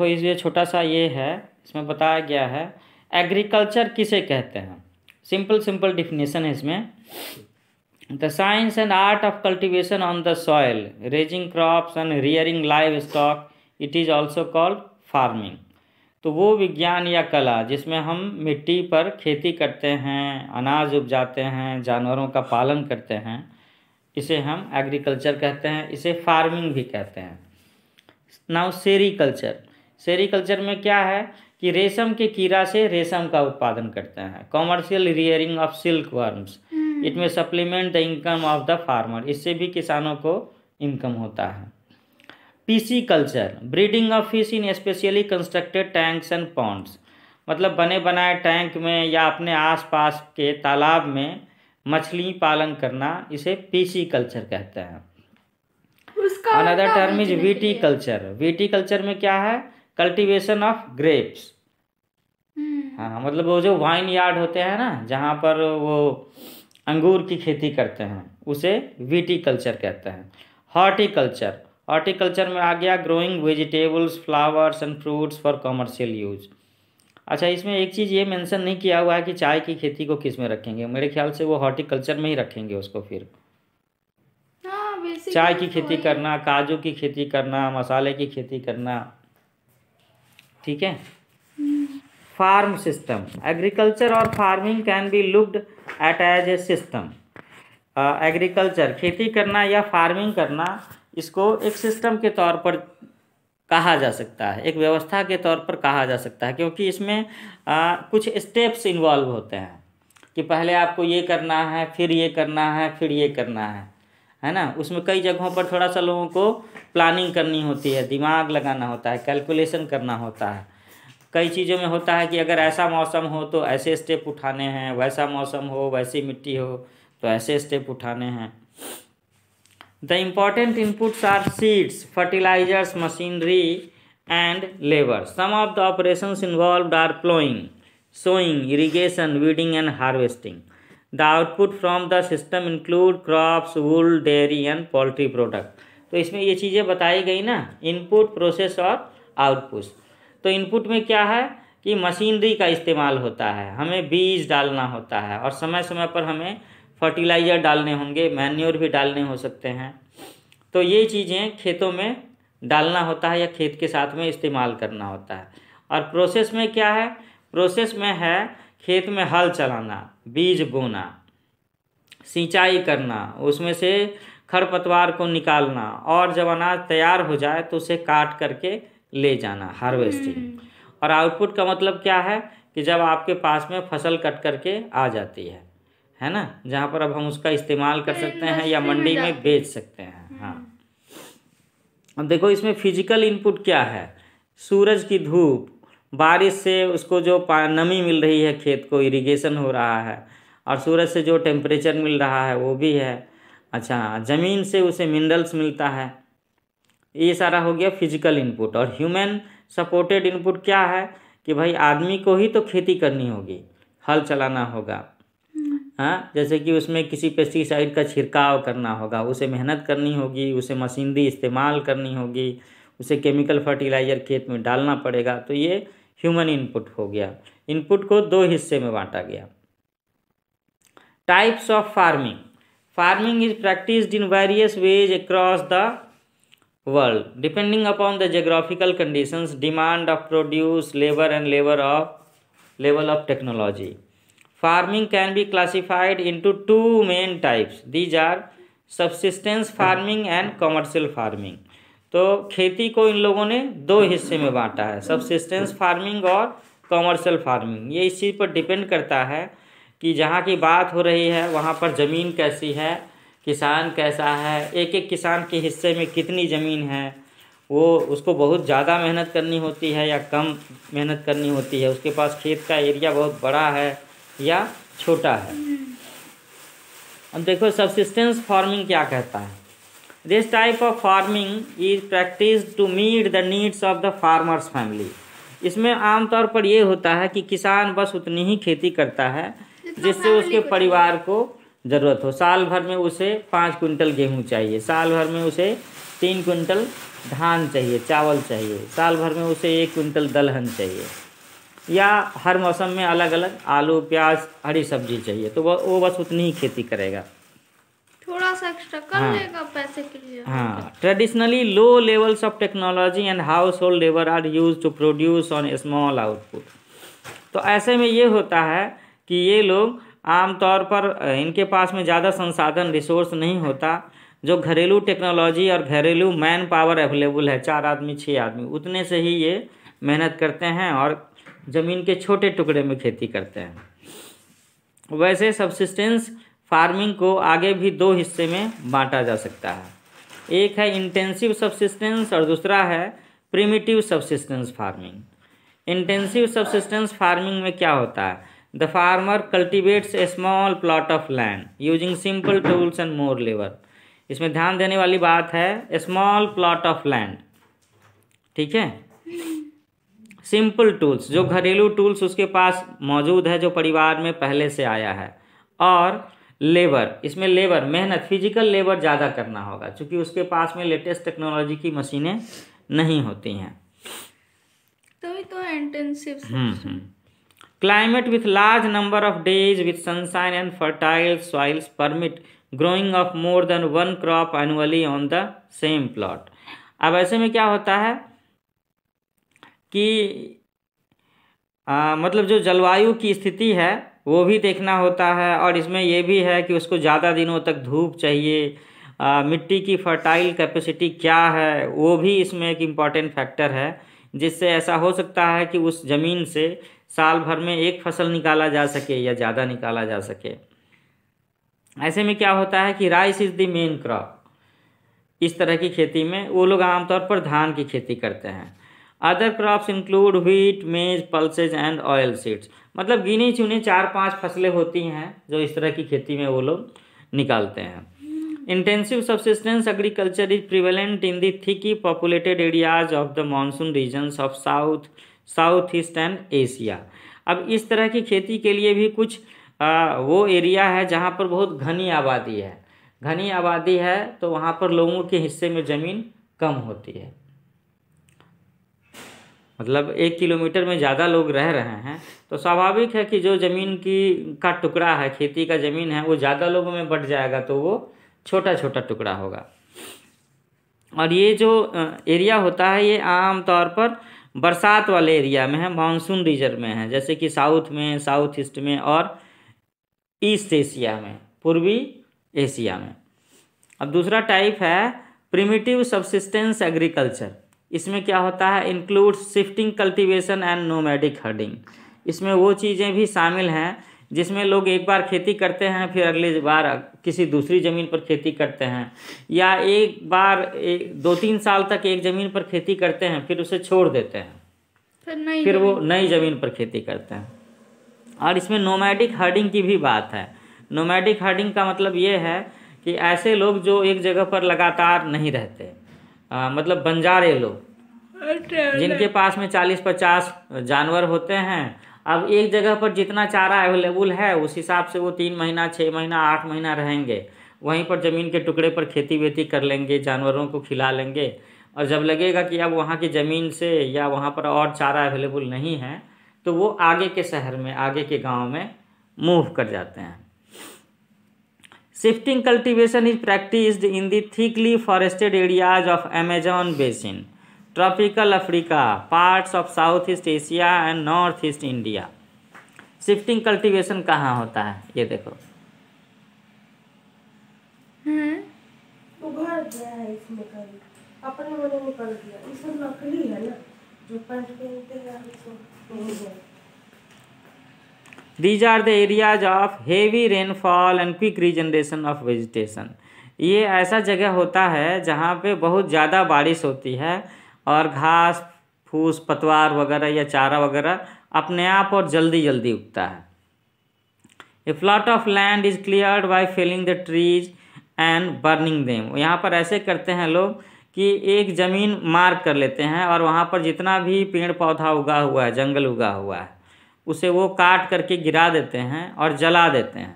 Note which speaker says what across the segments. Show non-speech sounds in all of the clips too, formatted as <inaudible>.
Speaker 1: तो इसलिए छोटा सा ये है इसमें बताया गया है एग्रीकल्चर किसे कहते हैं सिंपल सिंपल डिफिनेशन है इसमें the science and art of cultivation on the soil raising crops and rearing livestock it is also called farming तो वो विज्ञान या कला जिसमें हम मिट्टी पर खेती करते हैं अनाज उपजाते हैं जानवरों का पालन करते हैं इसे हम एग्रीकल्चर कहते हैं इसे फार्मिंग भी कहते हैं नाउ सेरीकल्चर सेरिकल्चर में क्या है कि रेशम के कीड़ा से रेशम का उत्पादन करते हैं commercial rearing of silkworms it में supplement the income of the farmer इससे भी किसानों को इनकम होता है pisciculture breeding of fish in specially constructed tanks and ponds मतलब बने बनाए टैंक में या अपने आसपास के तालाब में मछली पालन करना इसे पीसी कल्चर कहते हैं
Speaker 2: another term is 
Speaker 1: viticulture viticulture में क्या है कल्टीवेशन ऑफ ग्रेप्स हम्म। हाँ मतलब वो जो वाइन यार्ड होते हैं ना जहाँ पर वो अंगूर की खेती करते हैं उसे वीटी कल्चर कहते हैं हॉर्टिकल्चर हॉर्टिकल्चर में आ गया growing vegetables flowers and fruits for commercial use अच्छा इसमें एक चीज़ ये मेंशन नहीं किया हुआ है कि चाय की खेती को किस में रखेंगे मेरे ख्याल से वो हॉर्टिकल्चर में ही रखेंगे उसको फिर हाँ, चाय की तो खेती करना काजू की खेती करना मसाले की खेती करना ठीक है फार्म सिस्टम एग्रीकल्चर और farming can be looked at as a system agriculture खेती करना या फार्मिंग करना इसको एक सिस्टम के तौर पर कहा जा सकता है एक व्यवस्था के तौर पर कहा जा सकता है क्योंकि इसमें आ, uh, कुछ स्टेप्स इन्वॉल्व होते हैं कि पहले आपको ये करना है फिर ये करना है फिर ये करना है है ना उसमें कई जगहों पर थोड़ा सा लोगों को प्लानिंग करनी होती है दिमाग लगाना होता है कैलकुलेशन करना होता है कई चीज़ों में होता है कि अगर ऐसा मौसम हो तो ऐसे स्टेप उठाने हैं वैसा मौसम हो वैसी मिट्टी हो तो ऐसे स्टेप उठाने हैं the important inputs are seeds fertilisers machinery and labour some of the operation involve are ploughing sowing irrigation weeding and harvesting the output from the system include crops wool dairy and poultry product तो इसमें ये चीज़ें बताई गई ना input process और output तो input में क्या है कि मशीनरी का इस्तेमाल होता है हमें बीज डालना होता है और समय समय पर हमें फर्टिलाइज़र डालने होंगे मैन्योर भी डालने हो सकते हैं तो ये चीज़ें खेतों में डालना होता है या खेत के साथ में इस्तेमाल करना होता है और प्रोसेस में क्या है प्रोसेस में है खेत में हल चलाना बीज बोना सिंचाई करना उसमें से खरपतवार को निकालना और जब अनाज तैयार हो जाए तो उसे काट करके ले जाना हार्वेस्टिंग हम्म। और आउटपुट का मतलब क्या है कि जब आपके पास में फसल कट करके आ जाती है है ना जहाँ पर अब हम उसका इस्तेमाल कर सकते हैं या मंडी में बेच सकते हैं हम्म। हाँ अब देखो इसमें फिजिकल इनपुट क्या है सूरज की धूप बारिश से उसको जो नमी मिल रही है खेत को इरिगेशन हो रहा है और सूरज से जो टेम्परेचर मिल रहा है वो भी है अच्छा ज़मीन से उसे मिनरल्स मिलता है ये सारा हो गया फिजिकल इनपुट और ह्यूमन सपोर्टेड इनपुट क्या है कि भाई आदमी को ही तो खेती करनी होगी हल चलाना होगा हम्म। हाँ जैसे कि उसमें किसी पेस्टिसाइड का छिड़काव करना होगा उसे मेहनत करनी होगी उसे मशीनरी इस्तेमाल करनी होगी उसे केमिकल फर्टिलाइज़र खेत में डालना पड़ेगा तो ये ह्यूमन इनपुट हो गया इनपुट को दो हिस्से में बांटा गया types of farming farming is practice in various ways across the world depending upon the geographical conditions demand of produce labour and labour of of technology farming can be classified into two main types these are subsistence farming and commercial farming तो खेती को इन लोगों ने दो हिस्से में बांटा है सबसिस्टेंस फार्मिंग और कॉमर्शल फार्मिंग ये इस चीज़ पर डिपेंड करता है कि जहाँ की बात हो रही है वहाँ पर ज़मीन कैसी है किसान कैसा है एक एक किसान के हिस्से में कितनी ज़मीन है वो उसको बहुत ज़्यादा मेहनत करनी होती है या कम मेहनत करनी होती है उसके पास खेत का एरिया बहुत बड़ा है या छोटा है अब देखो सबसिस्टेंस फार्मिंग क्या कहता है this type of farming is practiced to meet the needs of the farmer's family इसमें आमतौर पर यह होता है कि किसान बस उतनी ही खेती करता है जिससे उसके परिवार को ज़रूरत हो साल भर में उसे पाँच कुंटल गेहूँ चाहिए साल भर में उसे तीन कुंटल धान चाहिए चावल चाहिए साल भर में उसे एक कुंटल दलहन चाहिए या हर मौसम में अलग अलग आलू प्याज हरी सब्जी चाहिए तो वह वो बस उतनी ही खेती करेगा
Speaker 2: थोड़ा सा एक्स्ट्रा कर हाँ, लेगा पैसे के लिए
Speaker 1: हाँ traditionally low levels of technology and household labour are use to produce on small output तो ऐसे में ये होता है कि ये लोग आमतौर पर इनके पास में ज़्यादा संसाधन रिसोर्स नहीं होता जो घरेलू टेक्नोलॉजी और घरेलू मैन पावर अवेलेबल है चार आदमी छः आदमी उतने से ही ये मेहनत करते हैं और ज़मीन के छोटे टुकड़े में खेती करते हैं वैसे सबसिस्टेंस फार्मिंग को आगे भी दो हिस्से में बांटा जा सकता है एक है इंटेंसिव सबसिस्टेंस और दूसरा है primitive subsistence farming intensive subsistence farming में क्या होता है the farmer cultivates a small plot of land using simple tools and more labour इसमें ध्यान देने वाली बात है स्मॉल प्लॉट ऑफ लैंड ठीक है सिंपल टूल्स जो घरेलू टूल्स उसके पास मौजूद है जो परिवार में पहले से आया है और लेबर इसमें लेबर मेहनत फिजिकल लेबर ज़्यादा करना होगा क्योंकि उसके पास में लेटेस्ट टेक्नोलॉजी की मशीनें नहीं होती हैं
Speaker 2: तभी तो intensive
Speaker 1: climate with large number of days with sunshine and fertile soils permit growing of more than one crop annually on the same plot अब ऐसे में क्या होता है कि आ, मतलब जो जलवायु की स्थिति है वो भी देखना होता है और इसमें यह भी है कि उसको ज़्यादा दिनों तक धूप चाहिए आ, मिट्टी की फर्टाइल कैपेसिटी क्या है वो भी इसमें एक इम्पॉर्टेंट फैक्टर है जिससे ऐसा हो सकता है कि उस ज़मीन से साल भर में एक फसल निकाला जा सके या ज़्यादा निकाला जा सके ऐसे में क्या होता है कि rice is the main crop इस तरह की खेती में वो लोग आमतौर पर धान की खेती करते हैं other crops include wheat maize pulses and oilseeds मतलब गिने चुने चार पांच फसलें होती हैं जो इस तरह की खेती में वो लोग निकालते हैं intensive subsistence agriculture is prevalent in the thickly populated areas of the monsoon regions of south south east and Asia अब इस तरह की खेती के लिए भी कुछ आ, वो एरिया है जहाँ पर बहुत घनी आबादी है घनी आबादी है तो वहाँ पर लोगों के हिस्से में ज़मीन कम होती है मतलब एक किलोमीटर में ज़्यादा लोग रह रहे हैं तो स्वाभाविक है कि जो ज़मीन की का टुकड़ा है खेती का ज़मीन है वो ज़्यादा लोगों में बढ़ जाएगा तो वो छोटा छोटा टुकड़ा होगा और ये जो एरिया होता है ये आम तौर पर बरसात वाले एरिया में है मानसून रीजन में है जैसे कि साउथ में साउथ ईस्ट में और ईस्ट एशिया में पूर्वी एशिया में अब दूसरा टाइप है प्रिमिटिव सबसिस्टेंस एग्रीकल्चर इसमें क्या होता है include shifting cultivation and nomadic herding इसमें वो चीज़ें भी शामिल हैं जिसमें लोग एक बार खेती करते हैं फिर अगली बार किसी दूसरी ज़मीन पर खेती करते हैं या एक बार एक, दो तीन साल तक एक ज़मीन पर खेती करते हैं फिर उसे छोड़ देते हैं
Speaker 2: फिर नहीं फिर वो
Speaker 1: नई ज़मीन पर खेती करते हैं और इसमें नोमैडिक हर्डिंग की भी बात है नोमैडिक हर्डिंग का मतलब ये है कि ऐसे लोग जो एक जगह पर लगातार नहीं रहते आ, मतलब बंजारे लोग
Speaker 2: अच्छा, अच्छा। जिनके
Speaker 1: पास में चालीस पचास जानवर होते हैं अब एक जगह पर जितना चारा अवेलेबल है उस हिसाब से वो तीन महीना छः महीना आठ महीना रहेंगे वहीं पर ज़मीन के टुकड़े पर खेती वेती कर लेंगे जानवरों को खिला लेंगे और जब लगेगा कि अब वहाँ की ज़मीन से या वहाँ पर और चारा अवेलेबल नहीं है तो वो आगे के शहर में आगे के गांव में मूव कर जाते हैं shifting cultivation is practiced in the thickly forested areas of amazon basin tropical africa parts of southeast asia and northeast india shifting cultivation कहाँ होता है ये देखो उघड़ गया
Speaker 2: है इसमें अपने मन निकल गया इसमें नकली है ना जो पैंट पहनते हैं
Speaker 1: these are the areas of heavy rainfall and quick regeneration of vegetation ये ऐसा जगह होता है जहाँ पे बहुत ज़्यादा बारिश होती है और घास फूस पतवार वगैरह या चारा वगैरह अपने आप और जल्दी जल्दी उगता है a plot of land is cleared by felling the trees and burning them यहाँ पर ऐसे करते हैं लोग कि एक ज़मीन मार्क कर लेते हैं और वहाँ पर जितना भी पेड़ पौधा उगा हुआ है जंगल उगा हुआ है उसे वो काट करके गिरा देते हैं और जला देते हैं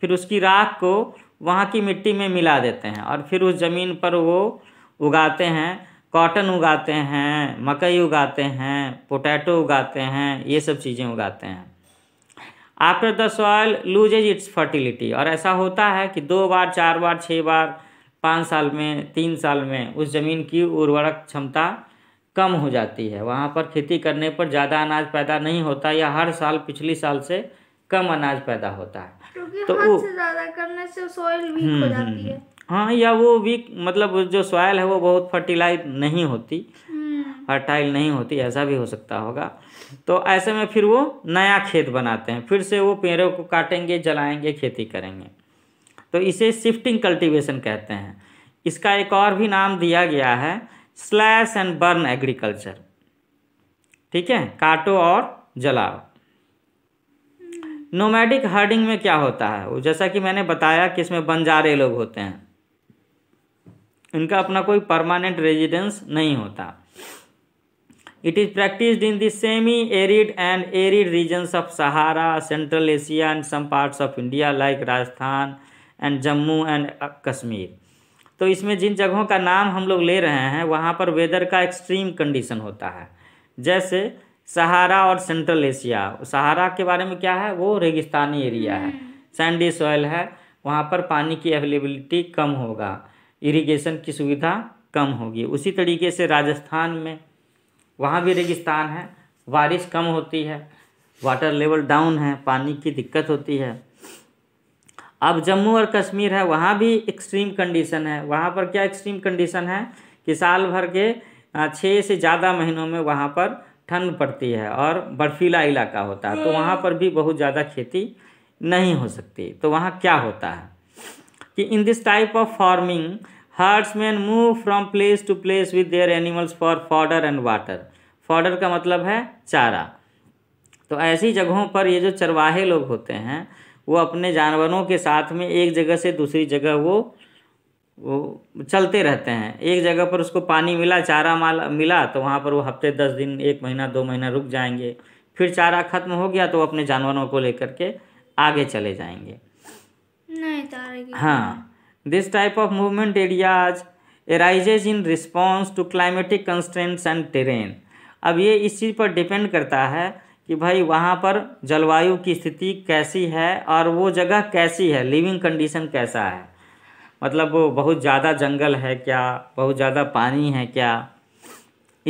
Speaker 1: फिर उसकी राख को वहाँ की मिट्टी में मिला देते हैं और फिर उस ज़मीन पर वो उगाते हैं कॉटन उगाते हैं मकई उगाते हैं पोटैटो उगाते हैं ये सब चीज़ें उगाते हैं after the soil loses its fertility और ऐसा होता है कि दो बार चार बार छः बार पाँच साल में तीन साल में उस ज़मीन की उर्वरक क्षमता कम हो जाती है वहाँ पर खेती करने पर ज़्यादा अनाज पैदा नहीं होता या हर साल पिछली साल से कम अनाज पैदा होता है
Speaker 2: तो वो ज़्यादा करने से सॉइल वीक हो हम्म, जाती हम्म, है
Speaker 1: हम्म। हाँ या वो वीक मतलब जो सॉयल है वो बहुत फर्टिलाइज नहीं होती फर्टाइल नहीं होती ऐसा भी हो सकता होगा तो ऐसे में फिर वो नया खेत बनाते हैं फिर से वो पेड़ों को काटेंगे जलाएंगे खेती करेंगे तो इसे शिफ्टिंग कल्टिवेशन कहते हैं इसका एक और भी नाम दिया गया है स्लैश एंड बर्न एग्रीकल्चर ठीक है काटो और जलाओ नोमैडिक हर्डिंग में क्या होता है वो जैसा कि मैंने बताया कि इसमें बंजारे लोग होते हैं इनका अपना कोई परमानेंट रेजिडेंस नहीं होता it is practice in the semi arid and arid regions of Sahara central Asia and some parts of India like Rajasthan and Jammu and Kashmir तो इसमें जिन जगहों का नाम हम लोग ले रहे हैं वहाँ पर वेदर का एक्सट्रीम कंडीशन होता है जैसे सहारा और सेंट्रल एशिया सहारा के बारे में क्या है वो रेगिस्तानी एरिया है सैंडी हम्म। सॉयल है वहाँ पर पानी की अवेलेबिलिटी कम होगा इरिगेशन की सुविधा कम होगी उसी तरीके से राजस्थान में वहाँ भी रेगिस्तान है बारिश कम होती है वाटर लेवल डाउन है पानी की दिक्कत होती है अब जम्मू और कश्मीर है वहाँ भी एक्सट्रीम कंडीशन है वहाँ पर क्या एक्सट्रीम कंडीशन है कि साल भर के छः से ज़्यादा महीनों में वहाँ पर ठंड पड़ती है और बर्फीला इलाका होता है तो वहाँ पर भी बहुत ज़्यादा खेती नहीं हो सकती तो वहाँ क्या होता है कि in this type of farming herdsmen move from place to place with their animals for fodder and water fodder का मतलब है चारा तो ऐसी जगहों पर ये जो चरवाहे लोग होते हैं वो अपने जानवरों के साथ में एक जगह से दूसरी जगह वो वो चलते रहते हैं एक जगह पर उसको पानी मिला चारा माला मिला तो वहाँ पर वो हफ्ते दस दिन एक महीना दो महीना रुक जाएंगे फिर चारा खत्म हो गया तो वो अपने जानवरों को लेकर के आगे चले जाएंगे
Speaker 2: नहीं हाँ
Speaker 1: this type of movement areas arises in response to climatic constraints and terrain अब ये इस चीज़ पर डिपेंड करता है कि भाई वहाँ पर जलवायु की स्थिति कैसी है और वो जगह कैसी है लिविंग कंडीशन कैसा है मतलब वो बहुत ज़्यादा जंगल है क्या बहुत ज़्यादा पानी है क्या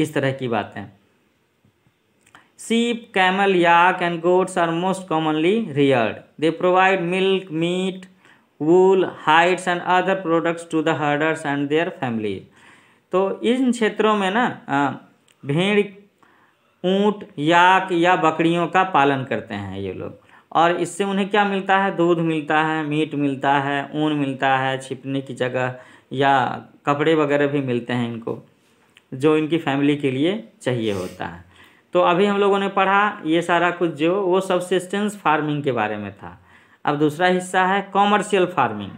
Speaker 1: इस तरह की बातें sheep camel yak and goats are most commonly reared they provide milk meat wool hides and other products to the herders and their family तो इन क्षेत्रों में ना भेड़ ऊँट याक या बकरियों का पालन करते हैं ये लोग और इससे उन्हें क्या मिलता है दूध मिलता है मीट मिलता है ऊन मिलता है छिपने की जगह या कपड़े वगैरह भी मिलते हैं इनको जो इनकी फैमिली के लिए चाहिए होता है तो अभी हम लोगों ने पढ़ा ये सारा कुछ जो वो सबसिस्टेंस फार्मिंग के बारे में था अब दूसरा हिस्सा है कॉमर्शियल फार्मिंग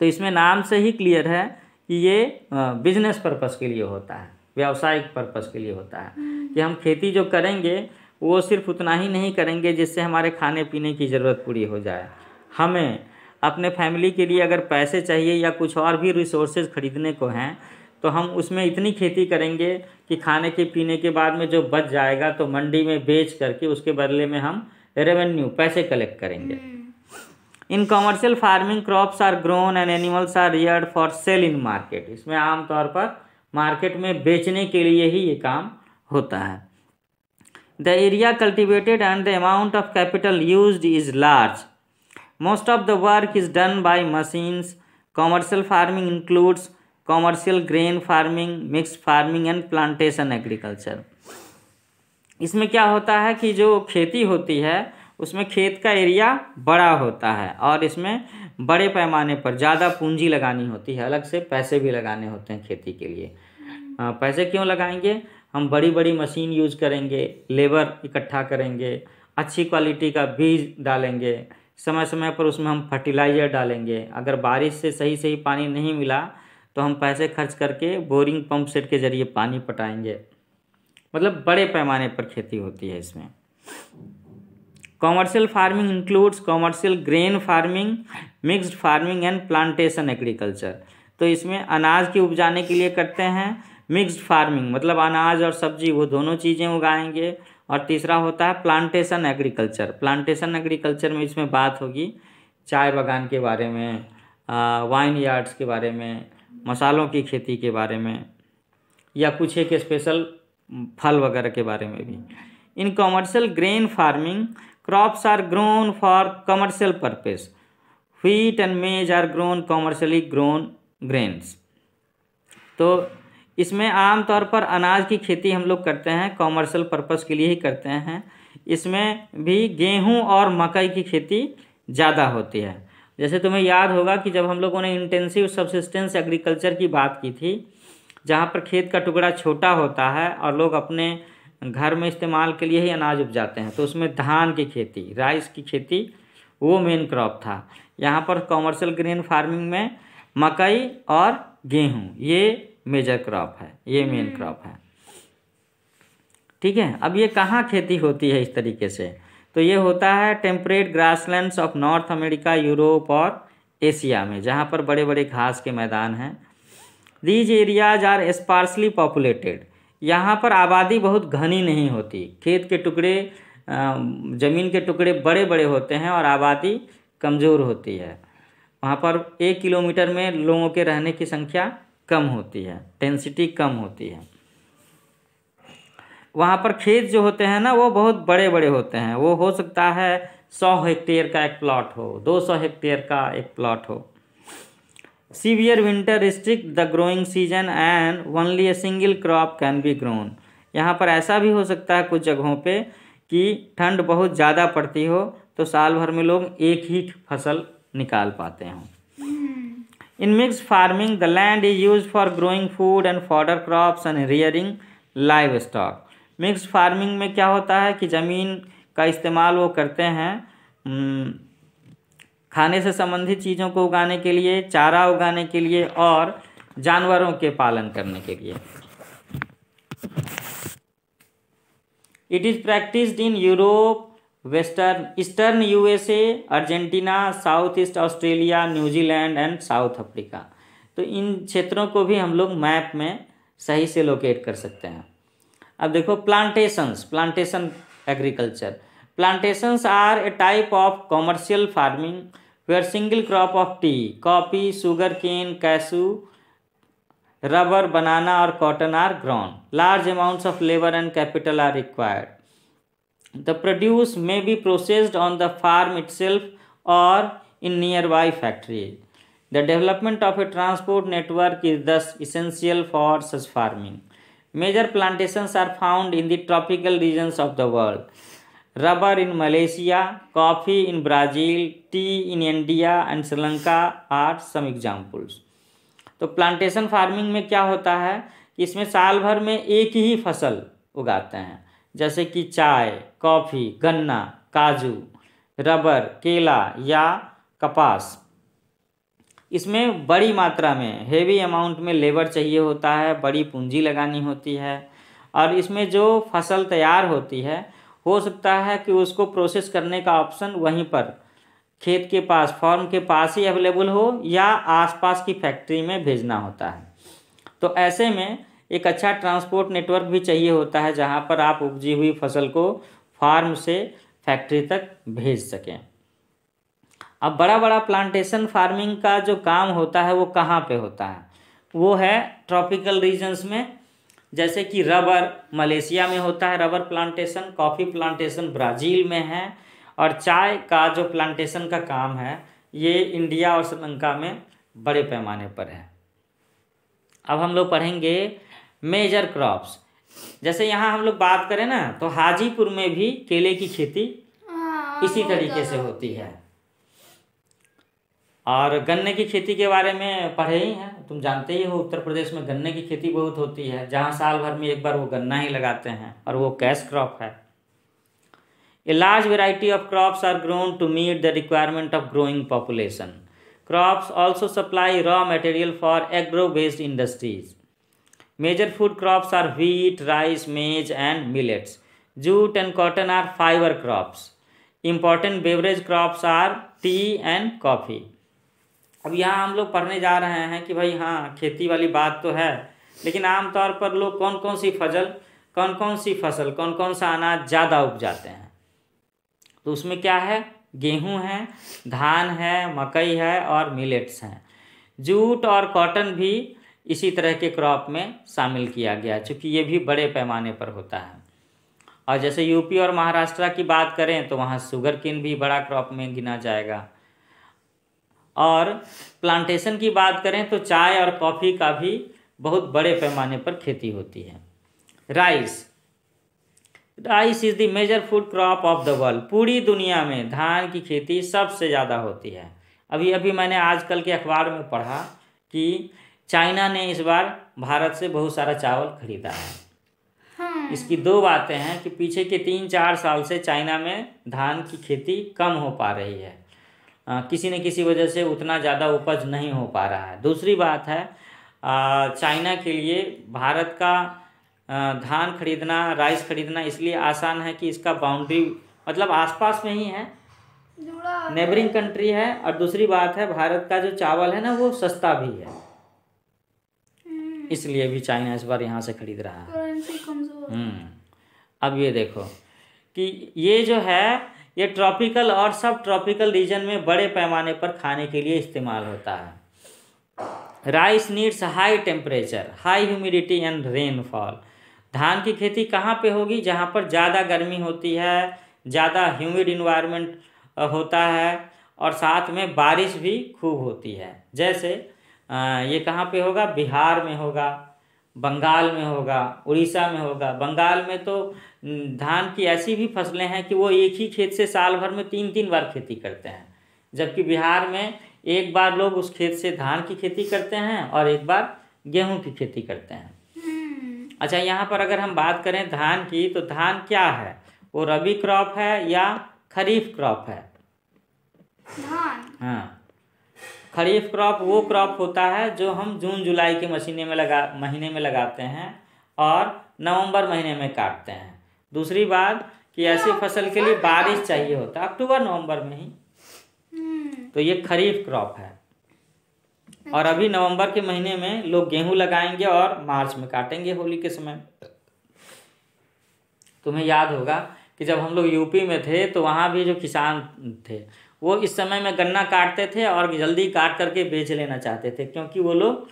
Speaker 1: तो इसमें नाम से ही क्लियर है कि ये बिजनेस पर्पज़ के लिए होता है व्यावसायिक पर्पज़ के लिए होता है हम्म। कि हम खेती जो करेंगे वो सिर्फ उतना ही नहीं करेंगे जिससे हमारे खाने पीने की ज़रूरत पूरी हो जाए हमें अपने फैमिली के लिए अगर पैसे चाहिए या कुछ और भी रिसोर्सेज ख़रीदने को हैं तो हम उसमें इतनी खेती करेंगे कि खाने के पीने के बाद में जो बच जाएगा तो मंडी में बेच करके उसके बदले में हम रेवेन्यू पैसे कलेक्ट करेंगे हम्म। In commercial farming crops are grown and animals are reared for sale in market इसमें आमतौर पर मार्केट में बेचने के लिए ही ये काम होता है the area cultivated and the amount of capital use is large most of the work is done by machines commercial farming includes commercial grain farming mix farming and plantation agriculture इसमें क्या होता है कि जो खेती होती है उसमें खेत का एरिया बड़ा होता है और इसमें बड़े पैमाने पर ज़्यादा पूंजी लगानी होती है अलग से पैसे भी लगाने होते हैं खेती के लिए हम्म। हाँ, पैसे क्यों लगाएंगे हम बड़ी बड़ी मशीन यूज करेंगे लेबर इकट्ठा करेंगे अच्छी क्वालिटी का बीज डालेंगे समय समय पर उसमें हम फर्टिलाइज़र डालेंगे अगर बारिश से सही सही पानी नहीं मिला तो हम पैसे खर्च करके बोरिंग पंप सेट के ज़रिए पानी पटाएंगे मतलब बड़े पैमाने पर खेती होती है इसमें commercial farming includes commercial grain farming mixed farming and plantation agriculture तो इसमें अनाज की उपजाने के लिए करते हैं मिक्स्ड फार्मिंग मतलब अनाज और सब्जी वो दोनों चीज़ें उगाएंगे और तीसरा होता है प्लांटेशन एग्रीकल्चर प्लांटेशन एग्रीकल्चर में इसमें बात होगी चाय बागान के बारे में वाइन यार्ड्स के बारे में मसालों की खेती के बारे में या कुछ एक स्पेशल फल वगैरह के बारे में भी in commercial grain farming crops are grown for commercial purpose wheat and maize are grown commercially grown grains तो इसमें आम तौर पर अनाज की खेती हम लोग करते हैं कॉमर्शियल पर्पस के लिए ही करते हैं इसमें भी गेहूं और मकई की खेती ज़्यादा होती है जैसे तुम्हें याद होगा कि जब हम लोगों ने इंटेंसिव सबसिस्टेंस एग्रीकल्चर की बात की थी जहाँ पर खेत का टुकड़ा छोटा होता है और लोग अपने घर में इस्तेमाल के लिए ही अनाज उपजाते हैं तो उसमें धान की खेती राइस की खेती वो मेन क्रॉप था यहाँ पर कॉमर्शियल ग्रीन फार्मिंग में मकई और गेहूँ ये मेजर क्रॉप है ये मेन हम्म। क्रॉप है ठीक है अब ये कहाँ खेती होती है इस तरीके से तो ये होता है temperate grasslands of North America Europe और एशिया में जहाँ पर बड़े बड़े घास के मैदान हैं these areas are sparsely populated यहाँ पर आबादी बहुत घनी नहीं होती खेत के टुकड़े ज़मीन के टुकड़े बड़े बड़े होते हैं और आबादी कमज़ोर होती है वहाँ पर एक किलोमीटर में लोगों के रहने की संख्या कम होती है डेंसिटी कम होती है वहाँ पर खेत जो होते हैं ना वो बहुत बड़े बड़े होते हैं वो हो सकता है सौ हेक्टेयर का एक प्लॉट हो दो सौ हेक्टेयर का एक प्लॉट हो severe winter restrict the growing season and only a single crop can be grown यहाँ पर ऐसा भी हो सकता है कुछ जगहों पे कि ठंड बहुत ज़्यादा पड़ती हो तो साल भर में लोग एक ही फसल निकाल पाते हैं in mix farming the land is use for growing food and fodder crops and rearing livestock mix farming में क्या होता है कि ज़मीन का इस्तेमाल वो करते हैं खाने से संबंधित चीज़ों को उगाने के लिए चारा उगाने के लिए और जानवरों के पालन करने के लिए it is practice in Europe western eastern USA Argentina south east Australia New Zealand and South Africa तो इन क्षेत्रों को भी हम लोग मैप में सही से लोकेट कर सकते हैं अब देखो plantations plantation agriculture plantations are a type of commercial farming where single crop of tea coffee sugarcane cashew rubber banana और cotton are grown large amounts of labour and capital are required the produce may be processed on the farm it और in nearby factory the development of a transport network is thus essential for such farming major plantation are found in the tropical regions of the world rubber in Malaysia coffee in Brazil tea in India and Sri Lanka are some examples तो plantation farming में क्या होता है कि इसमें साल भर में एक ही फसल उगाते हैं जैसे कि चाय कॉफ़ी गन्ना काजू रबर केला या कपास इसमें बड़ी मात्रा में हेवी अमाउंट में लेबर चाहिए होता है बड़ी पूंजी लगानी होती है और इसमें जो फसल तैयार होती है हो सकता है कि उसको प्रोसेस करने का ऑप्शन वहीं पर खेत के पास फॉर्म के पास ही अवेलेबल हो या आसपास की फैक्ट्री में भेजना होता है तो ऐसे में एक अच्छा ट्रांसपोर्ट नेटवर्क भी चाहिए होता है जहाँ पर आप उपजी हुई फसल को फार्म से फैक्ट्री तक भेज सकें अब बड़ा बड़ा प्लांटेशन फार्मिंग का जो काम होता है वो कहाँ पे होता है वो है ट्रॉपिकल रीजन्स में जैसे कि रबर मलेशिया में होता है rubber plantation coffee plantation Brazil में है और चाय का जो प्लांटेशन का काम है ये इंडिया और श्रीलंका में बड़े पैमाने पर है अब हम लोग पढ़ेंगे मेजर क्रॉप्स जैसे यहाँ हम लोग बात करें ना तो हाजीपुर में भी केले की खेती
Speaker 2: हाँ, इसी तरीके से
Speaker 1: होती है और गन्ने की खेती के बारे में पढ़े ही हैं तुम जानते ही हो उत्तर प्रदेश में गन्ने की खेती बहुत होती है जहाँ साल भर में एक बार वो गन्ना ही लगाते हैं और वो कैश क्रॉप है a large variety of crops are grown to meet the requirement of growing population crops also supply raw material for agro based industries major food crops are wheat rice maize and millets jute and cotton are fibre crops important beverage crops are tea and coffee अब यहाँ हम लोग पढ़ने जा रहे हैं कि भाई हाँ खेती वाली बात तो है लेकिन आमतौर पर लोग कौन कौन सी फसल कौन कौन सी फसल कौन कौन सा अनाज ज़्यादा उपजाते हैं तो उसमें क्या है गेहूँ है धान है मकई है और मिलेट्स हैं जूट और कॉटन भी इसी तरह के क्रॉप में शामिल किया गया चूँकि ये भी बड़े पैमाने पर होता है और जैसे यूपी और महाराष्ट्र की बात करें तो वहाँ शुगर किन भी बड़ा क्रॉप में गिना जाएगा और प्लांटेशन की बात करें तो चाय और कॉफ़ी का भी बहुत बड़े पैमाने पर खेती होती है rice rice is the major food crop of the world पूरी दुनिया में धान की खेती सबसे ज़्यादा होती है अभी अभी मैंने आजकल के अखबार में पढ़ा कि चाइना ने इस बार भारत से बहुत सारा चावल खरीदा है हाँ। इसकी दो बातें हैं कि पीछे के तीन चार साल से चाइना में धान की खेती कम हो पा रही है आ, किसी न किसी वजह से उतना ज़्यादा उपज नहीं हो पा रहा है दूसरी बात है आ, चाइना के लिए भारत का आ, धान खरीदना राइस खरीदना इसलिए आसान है कि इसका बाउंड्री मतलब आसपास में ही है नेबरिंग कंट्री है और दूसरी बात है भारत का जो चावल है ना वो सस्ता भी है इसलिए भी चाइना इस बार यहाँ से खरीद रहा
Speaker 2: है हम्म।
Speaker 1: अब ये देखो कि ये जो है ये ट्रॉपिकल और सब ट्रॉपिकल रीजन में बड़े पैमाने पर खाने के लिए इस्तेमाल होता है rice needs high temperature high humidity and rainfall धान की खेती कहाँ पे होगी जहाँ पर ज़्यादा गर्मी होती है ज़्यादा ह्यूमिड इन्वायरमेंट होता है और साथ में बारिश भी खूब होती है जैसे ये कहाँ पे होगा बिहार में होगा बंगाल में होगा उड़ीसा में होगा बंगाल में तो धान की ऐसी भी फसलें हैं कि वो एक ही खेत से साल भर में तीन तीन बार खेती करते हैं जबकि बिहार में एक बार लोग उस खेत से धान की खेती करते हैं और एक बार गेहूं की खेती करते हैं हम्म। अच्छा यहाँ पर अगर हम बात करें धान की तो धान क्या है वो रबी क्रॉप है या खरीफ क्रॉप है
Speaker 2: धान हाँ
Speaker 1: खरीफ क्रॉप वो क्रॉप होता है जो हम जून जुलाई के महीने में लगा महीने में लगाते हैं और नवंबर महीने में काटते हैं दूसरी बात कि हाँ, ऐसी फसल के लिए बारिश चाहिए होता है अक्टूबर नवंबर में ही हम्म। तो ये खरीफ क्रॉप है और अच्छा। अभी नवंबर के महीने में लोग गेहूं लगाएंगे और मार्च में काटेंगे होली के समय तुम्हें याद होगा कि जब हम लोग यूपी में थे तो वहाँ भी जो किसान थे वो इस समय में गन्ना काटते थे और जल्दी काट करके बेच लेना चाहते थे क्योंकि वो लोग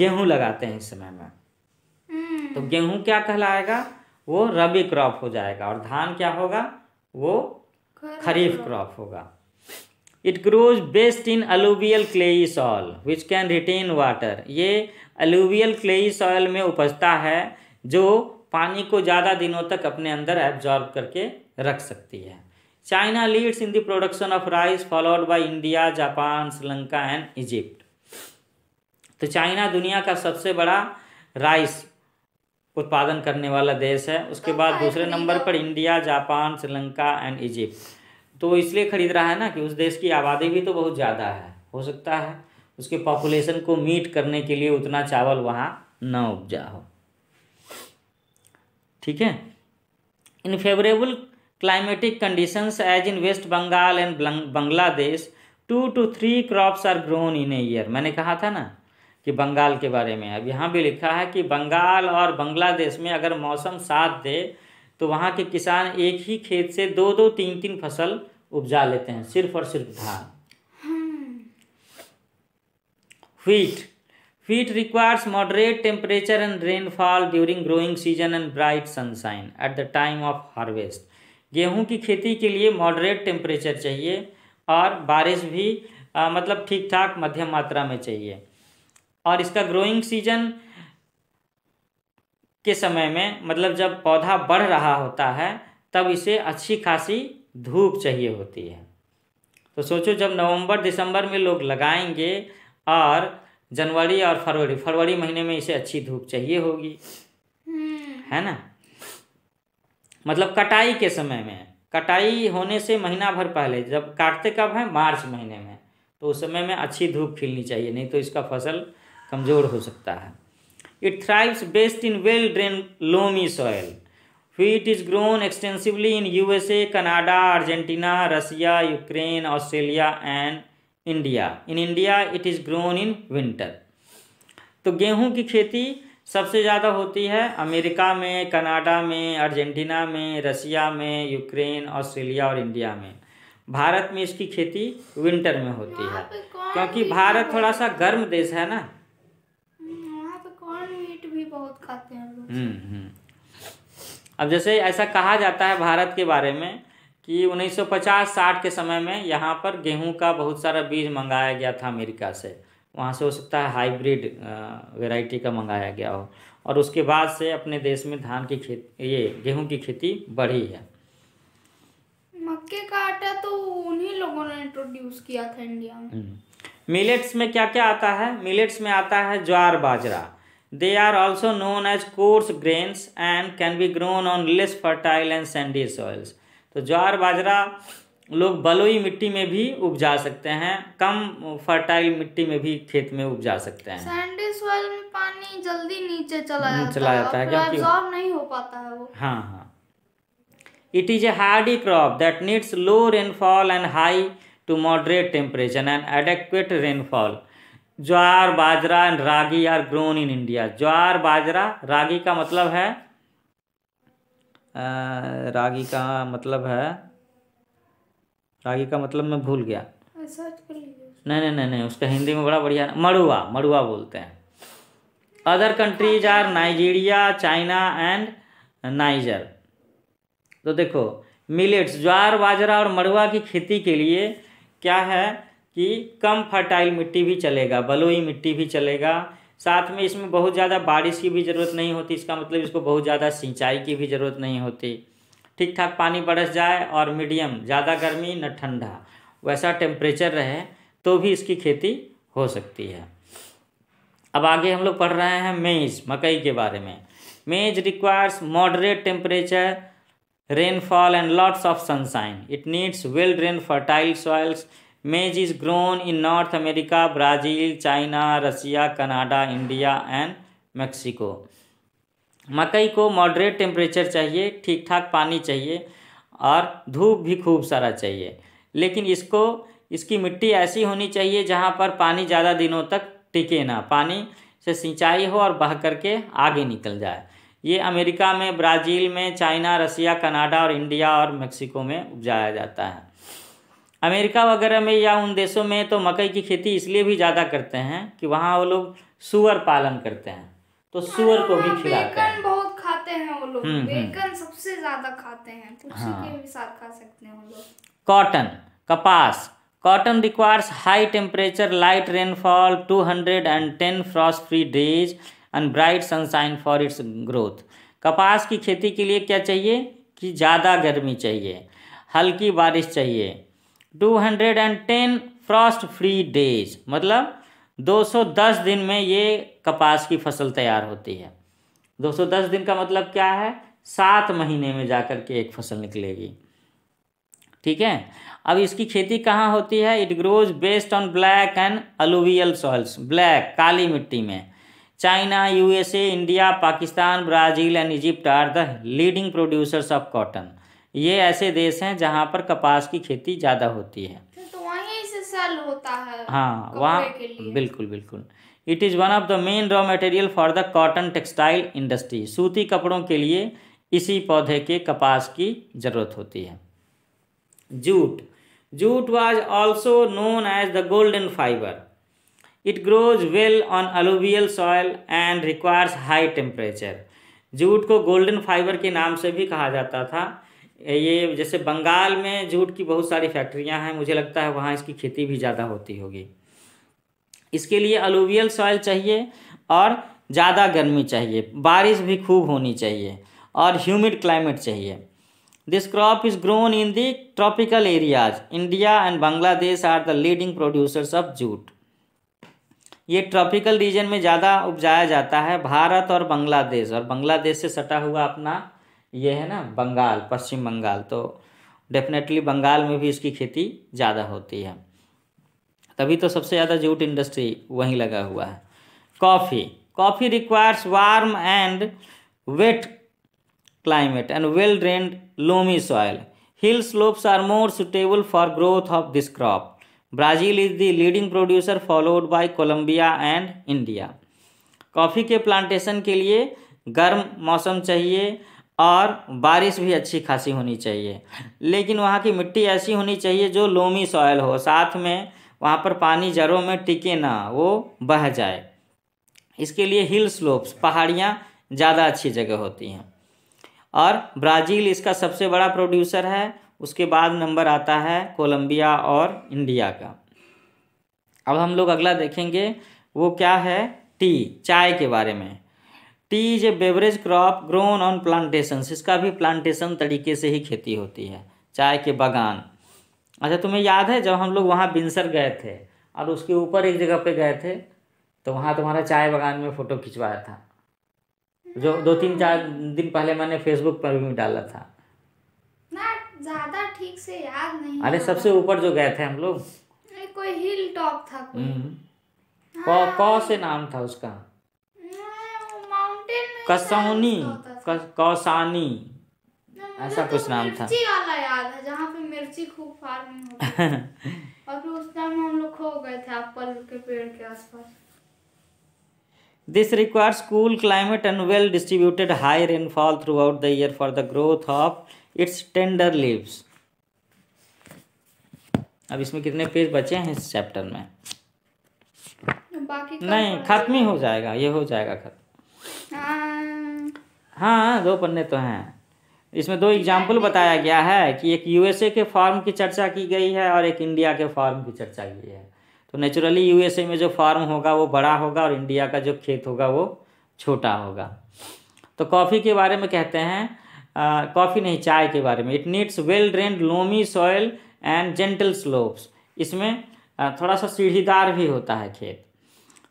Speaker 1: गेहूँ लगाते हैं इस समय में तो हम्म। गेहूँ क्या कहलाएगा वो रबी क्रॉप हो जाएगा और धान क्या होगा वो खरीफ क्रॉप होगा it grows best in alluvial clayey soil which can retain water ये अलूवियल क्लेई सॉयल में उपजता है जो पानी को ज़्यादा दिनों तक अपने अंदर एब्जॉर्ब करके रख सकती है China leads in the production of rice followed by India, Japan, Sri Lanka and Egypt. तो चाइना दुनिया का सबसे बड़ा राइस उत्पादन करने वाला देश है उसके हाँ, बाद दूसरे नंबर पर India Japan Sri Lanka and Egypt तो इसलिए खरीद रहा है ना कि उस देश की आबादी भी तो बहुत ज़्यादा है हो सकता है उसके पॉपुलेशन को मीट करने के लिए उतना चावल वहाँ न उपजा हो ठीक है in favourable climatic conditions as in West Bengal and Bangladesh two to three crops are grown in a year मैंने कहा था ना कि बंगाल के बारे में अब यहाँ भी लिखा है कि बंगाल और बांग्लादेश में अगर मौसम साथ दे तो वहाँ के किसान एक ही खेत से दो दो तीन तीन फसल उपजा लेते हैं सिर्फ और सिर्फ धान wheat wheat requires moderate temperature and rainfall during growing season and bright sunshine at the time of harvest गेहूं की खेती के लिए मॉडरेट टेम्परेचर चाहिए और बारिश भी आ, मतलब ठीक ठाक मध्यम मात्रा में चाहिए और इसका ग्रोइंग सीजन के समय में मतलब जब पौधा बढ़ रहा होता है तब इसे अच्छी खासी धूप चाहिए होती है तो सोचो जब नवंबर दिसंबर में लोग लगाएंगे और जनवरी और फरवरी फरवरी महीने में इसे अच्छी धूप चाहिए होगी हम्म। है ना मतलब कटाई के समय में कटाई होने से महीना भर पहले जब काटते कब है मार्च महीने में तो उस समय में अच्छी धूप खिलनी चाहिए नहीं तो इसका फसल कमज़ोर हो सकता है it thrives best in well drain loamy soil grown extensively in U S A Canada Argentina Russia Ukraine Australia and India in India it is grown in winter तो गेहूं की खेती सबसे ज़्यादा होती है अमेरिका में कनाडा में अर्जेंटीना में रसिया में यूक्रेन ऑस्ट्रेलिया और इंडिया में भारत में इसकी खेती विंटर में होती है क्योंकि भारत थोड़ा सा गर्म देश है ना
Speaker 2: भी बहुत खाते हैं हम्म, हम्म।
Speaker 1: अब जैसे ऐसा कहा जाता है भारत के बारे में कि 1950-60 के समय में यहाँ पर गेहूं का बहुत सारा बीज मंगाया गया था अमेरिका से वहाँ से हो सकता है हाइब्रिड वेराइटी का मंगाया गया हो और उसके बाद से अपने देश में धान की खेत ये गेहूँ की खेती बढ़ी है
Speaker 2: मक्के का आटा तो उन्हीं लोगों ने इंट्रोड्यूस किया था इंडिया में
Speaker 1: मिलेट्स हम्म। में क्या क्या आता है मिलेट्स में आता है jowar bajra they are also known as coarse grains and can be grown on less fertile and sandy soils तो ज्वार बाजरा लोग बलुई मिट्टी में भी उपजा सकते हैं कम फर्टाइल मिट्टी में भी खेत में उपजा सकते हैं
Speaker 2: सैंडी सॉइल में पानी जल्दी नीचे चला जाता, चला जाता है क्योंकि नहीं हो पाता है वो
Speaker 1: हाँ हाँ it is a hardy crop that needs low rainfall and high to moderate temperature and adequate rainfall jowar bajra and ragi are grown in India jowar bajra ragi का मतलब है आ, रागी का मतलब है रागी का मतलब मैं भूल गया हाँ, नहीं नहीं नहीं नहीं उसका हिंदी में बड़ा बढ़िया मड़ुआ मड़ुआ बोलते हैं other countries are Nigeria China and Niger तो देखो मिलेट्स ज्वार बाजरा और मड़ुआ की खेती के लिए क्या है कि कम फर्टाइल मिट्टी भी चलेगा बलुई मिट्टी भी चलेगा साथ में इसमें बहुत ज़्यादा बारिश की भी ज़रूरत नहीं होती इसका मतलब इसको बहुत ज़्यादा सिंचाई की भी ज़रूरत नहीं होती ठीक ठाक पानी बरस जाए और मीडियम ज़्यादा गर्मी न ठंडा वैसा टेम्परेचर रहे तो भी इसकी खेती हो सकती है अब आगे हम लोग पढ़ रहे हैं मेज मकई के बारे में maize requires moderate temperature rainfall and lots of sunshine it needs well drain fertile soils maize is grown in North America Brazil China Russia Canada India and Mexico मकई को मॉडरेट टेम्परेचर चाहिए ठीक ठाक पानी चाहिए और धूप भी खूब सारा चाहिए लेकिन इसको इसकी मिट्टी ऐसी होनी चाहिए जहाँ पर पानी ज़्यादा दिनों तक टिके ना पानी से सिंचाई हो और बह करके आगे निकल जाए ये अमेरिका में ब्राज़ील में चाइना रसिया कनाडा और इंडिया और मेक्सिको में उपजाया जाता है अमेरिका वगैरह में या उन देशों में तो मकई की खेती इसलिए भी ज़्यादा करते हैं कि वहाँ वो लोग सुअर पालन करते हैं तो सुअर को भी हाँ, खिलाते
Speaker 2: हैं बहुत खाते हैं वो लोग बेकन हम्म, हम्म। सबसे ज्यादा खाते हैं हाँ। भी साथ खा सकते हैं वो लोग
Speaker 1: कॉटन कपास cotton requires high temperature light rainfall two hundred and ten frost free days and bright sunshine for its growth कपास की खेती के लिए क्या चाहिए कि ज़्यादा गर्मी चाहिए हल्की बारिश चाहिए two hundred and ten frost free days मतलब दो सौ दस दिन में ये कपास की फसल तैयार होती है 210 दिन का मतलब क्या है सात महीने में जाकर के एक फसल निकलेगी ठीक है अब इसकी खेती कहाँ होती है it grows best on black and alluvial soils black काली मिट्टी में China USA India Pakistan Brazil and Egypt are the leading producers of cotton ये ऐसे देश हैं जहाँ पर कपास की खेती ज़्यादा होती है
Speaker 2: तो वहीं से सेल होता है हाँ वहाँ
Speaker 1: बिल्कुल बिल्कुल it is one of the main raw material for the cotton textile industry सूती कपड़ों के लिए इसी पौधे के कपास की जरूरत होती है jute jute was also known as the golden fibre it grows well on alluvial soil and requires high temperature jute को गोल्डन फाइबर के नाम से भी कहा जाता था ये जैसे बंगाल में जूट की बहुत सारी फैक्ट्रियां हैं मुझे लगता है वहाँ इसकी खेती भी ज़्यादा होती होगी इसके लिए अलूवियल सॉइल चाहिए और ज़्यादा गर्मी चाहिए बारिश भी खूब होनी चाहिए और ह्यूमिड क्लाइमेट चाहिए this crop is grown in the tropical areas India and Bangladesh are the leading producers of jute ये ट्रॉपिकल रीजन में ज़्यादा उपजाया जाता है भारत और बांग्लादेश और बांग्लादेश से सटा हुआ अपना ये है ना बंगाल पश्चिम बंगाल तो डेफिनेटली बंगाल में भी इसकी खेती ज़्यादा होती है तभी तो सबसे ज़्यादा जूट इंडस्ट्री वहीं लगा हुआ है coffee coffee requires warm and wet climate and well drained loamy soil hill slopes are more suitable for growth of this crop Brazil is the leading producer followed by Colombia and India coffee के plantation के लिए गर्म मौसम चाहिए और बारिश भी अच्छी खासी होनी चाहिए लेकिन वहाँ की मिट्टी ऐसी होनी चाहिए जो लोमी सॉयल हो साथ में वहाँ पर पानी जड़ों में टिके ना वो बह जाए इसके लिए हिल स्लोप्स पहाड़ियाँ ज़्यादा अच्छी जगह होती हैं और ब्राज़ील इसका सबसे बड़ा प्रोड्यूसर है उसके बाद नंबर आता है कोलंबिया और इंडिया का अब हम लोग अगला देखेंगे वो क्या है टी चाय के बारे में tea is a beverage crop grown on plantation इसका भी प्लांटेशन तरीके से ही खेती होती है चाय के बागान अच्छा तुम्हें याद है जब हम लोग वहाँ बिनसर गए थे और उसके ऊपर एक जगह पे गए थे तो वहाँ तुम्हारा चाय बागान में फ़ोटो खिंचवाया था जो दो तीन चार दिन पहले मैंने फेसबुक पर भी डाला था
Speaker 2: ज़्यादा ठीक से याद नहीं अरे सबसे
Speaker 1: ऊपर जो गए थे हम लोग
Speaker 2: कोई हिल टॉप था कोई
Speaker 1: हम्म। हाँ। कौ से नाम था उसका हाँ,
Speaker 2: कसौनी
Speaker 1: कौसानी
Speaker 2: ऐसा तो कुछ नाम था वाला याद है जहाँ पे मिर्ची खूब फार्मिंग हो <laughs> और फिर उस टाइम हम लोग खो गए थे एप्पल के पेड़ के आसपास
Speaker 1: this requires cool climate and well distributed high rainfall throughout the year for the growth of its tender leaves अब इसमें कितने पेज बचे हैं इस चैप्टर में
Speaker 2: बाकी नहीं खत्म ही
Speaker 1: हो जाएगा ये हो जाएगा खत्म हाँ, हाँ दो पन्ने तो हैं इसमें दो एग्जाम्पल बताया गया है कि एक यूएसए के फार्म की चर्चा की गई है और एक इंडिया के फार्म की चर्चा की है तो नेचुरली यूएसए में जो फार्म होगा वो बड़ा होगा और इंडिया का जो खेत होगा वो छोटा होगा तो कॉफ़ी के बारे में कहते हैं कॉफ़ी नहीं चाय के बारे में it needs well drained loamy soil and gentle slopes इसमें थोड़ा सा सीढ़ीदार भी होता है खेत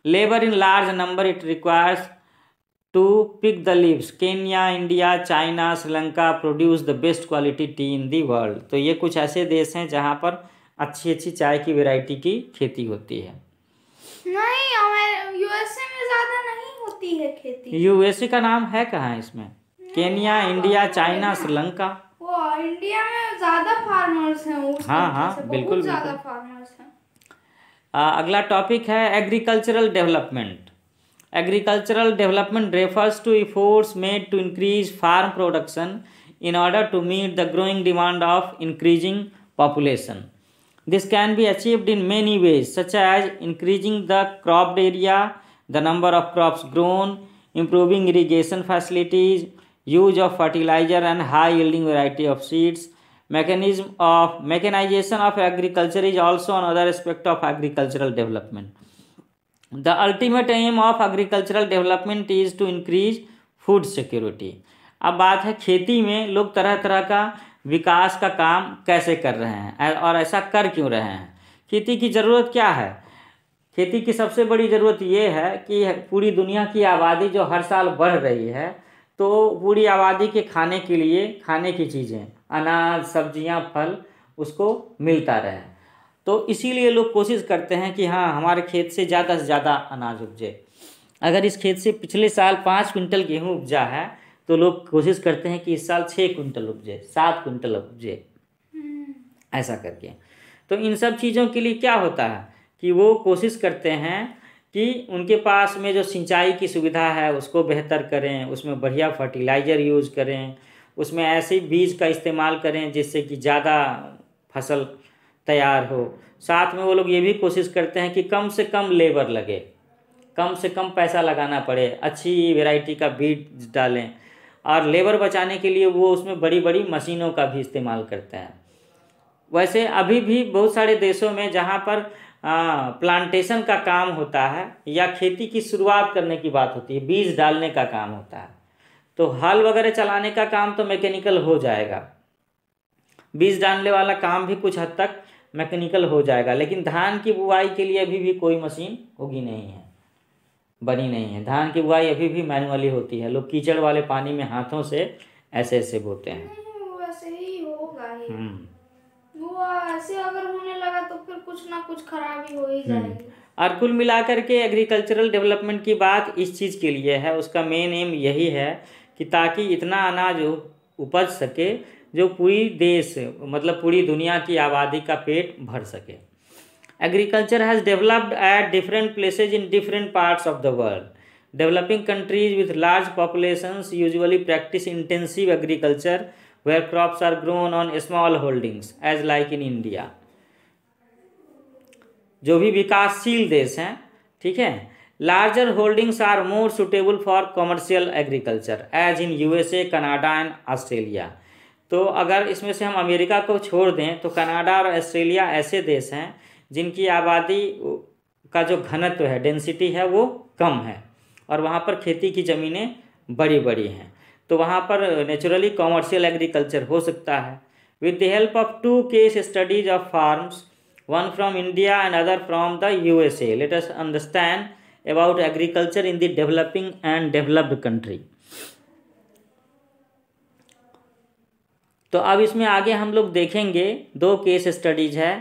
Speaker 1: labour in large number it requires to pick the leaves Kenya India China Sri Lanka produce the best quality tea in the world तो ये कुछ ऐसे देश हैं जहाँ पर अच्छी अच्छी चाय की वेराइटी की खेती होती है
Speaker 2: नहीं यूएसए में ज़्यादा नहीं होती है खेती
Speaker 1: यूएसए का नाम है कहाँ इसमें Kenya India China Sri Lanka
Speaker 2: India में ज़्यादा फार्मर्स हैं हाँ हाँ बिल्कुल ज़्यादा फार्मर्स
Speaker 1: हैं अगला टॉपिक है agricultural development Agricultural development refers to efforts made to increase farm production in order to meet the growing demand of increasing population. This can be achieved in many ways such as increasing the cropped area, the number of crops grown, improving irrigation facilities, use of fertilizer and high yielding variety of seeds. Mechanism of mechanization of agriculture is also another aspect of agricultural development. The ultimate aim of agricultural development is to increase food security अब बात है खेती में लोग तरह तरह का विकास का काम कैसे कर रहे हैं और ऐसा कर क्यों रहे हैं खेती की ज़रूरत क्या है खेती की सबसे बड़ी ज़रूरत ये है कि पूरी दुनिया की आबादी जो हर साल बढ़ रही है तो पूरी आबादी के खाने के लिए खाने की चीज़ें अनाज सब्जियां फल उसको मिलता रहे तो इसीलिए लोग कोशिश करते हैं कि हाँ हमारे खेत से ज़्यादा से ज़्यादा अनाज उपजे अगर इस खेत से पिछले साल पाँच कुंटल गेहूँ उपजा है तो लोग कोशिश करते हैं कि इस साल छः कुंटल उपजे सात कुंटल उपजे हम्म। ऐसा करके तो इन सब चीज़ों के लिए क्या होता है कि वो कोशिश करते हैं कि उनके पास में जो सिंचाई की सुविधा है उसको बेहतर करें उसमें बढ़िया फर्टिलाइज़र यूज़ करें उसमें ऐसे बीज का इस्तेमाल करें जिससे कि ज़्यादा फसल तैयार हो साथ में वो लोग ये भी कोशिश करते हैं कि कम से कम लेबर लगे कम से कम पैसा लगाना पड़े अच्छी वैरायटी का बीज डालें और लेबर बचाने के लिए वो उसमें बड़ी बड़ी मशीनों का भी इस्तेमाल करते हैं वैसे अभी भी बहुत सारे देशों में जहाँ पर आ, प्लांटेशन का काम होता है या खेती की शुरुआत करने की बात होती है बीज डालने का काम होता है तो हल वगैरह चलाने का काम तो मैकेनिकल हो जाएगा बीज डालने वाला काम भी कुछ हद तक मैकेनिकल हो जाएगा लेकिन धान की बुआई के लिए अभी भी कोई मशीन होगी नहीं है बनी नहीं है धान की बुआई अभी भी मैनुअली होती है लोग कीचड़ वाले पानी में हाथों से ऐसे ऐसे बोते हैं
Speaker 2: वैसे ही होगा हम्म। ऐसे अगर होने लगा तो फिर कुछ ना कुछ खराबी हो ही हम्म। जाएगी
Speaker 1: और कुल मिलाकर के एग्रीकल्चरल डेवलपमेंट की बात इस चीज़ के लिए है उसका मेन एम यही है कि ताकि इतना अनाज उपज सके जो पूरी देश मतलब पूरी दुनिया की आबादी का पेट भर सके agriculture has developed at different places in different parts of the world developing countries with large populations usually practise intensive agriculture where crops are grown on small holdings as like in India जो भी विकासशील देश हैं ठीक है larger holdings are more suitable for commercial agriculture as in USA Canada and Australia तो अगर इसमें से हम अमेरिका को छोड़ दें तो कनाडा और ऑस्ट्रेलिया ऐसे देश हैं जिनकी आबादी का जो घनत्व है डेंसिटी है वो कम है और वहाँ पर खेती की ज़मीनें बड़ी बड़ी हैं तो वहाँ पर नेचुरली कॉमर्शियल एग्रीकल्चर हो सकता है with the help of two case studies of farms one from India and other from the S A us understand about agriculture in the developing and developed country तो अब इसमें आगे हम लोग देखेंगे दो केस स्टडीज है